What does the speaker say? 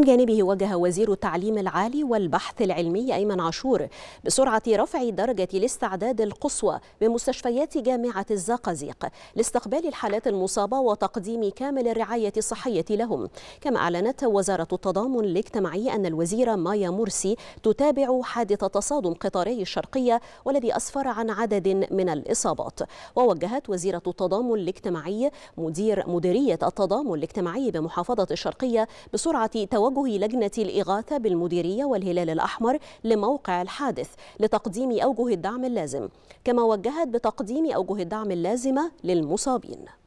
من جانبه وجه وزير التعليم العالي والبحث العلمي أيمن عاشور بسرعة رفع درجة الاستعداد القصوى بمستشفيات جامعة الزقازيق لاستقبال الحالات المصابة وتقديم كامل الرعاية الصحية لهم كما أعلنت وزارة التضامن الاجتماعي أن الوزيرة مايا مرسي تتابع حادث تصادم قطاري الشرقية والذي أسفر عن عدد من الإصابات ووجهت وزيرة التضامن الاجتماعي مدير مديرية التضامن الاجتماعي بمحافظة الشرقية بسرعة توازن توجه لجنة الإغاثة بالمديرية والهلال الأحمر لموقع الحادث لتقديم أوجه الدعم اللازم كما وجهت بتقديم أوجه الدعم اللازمة للمصابين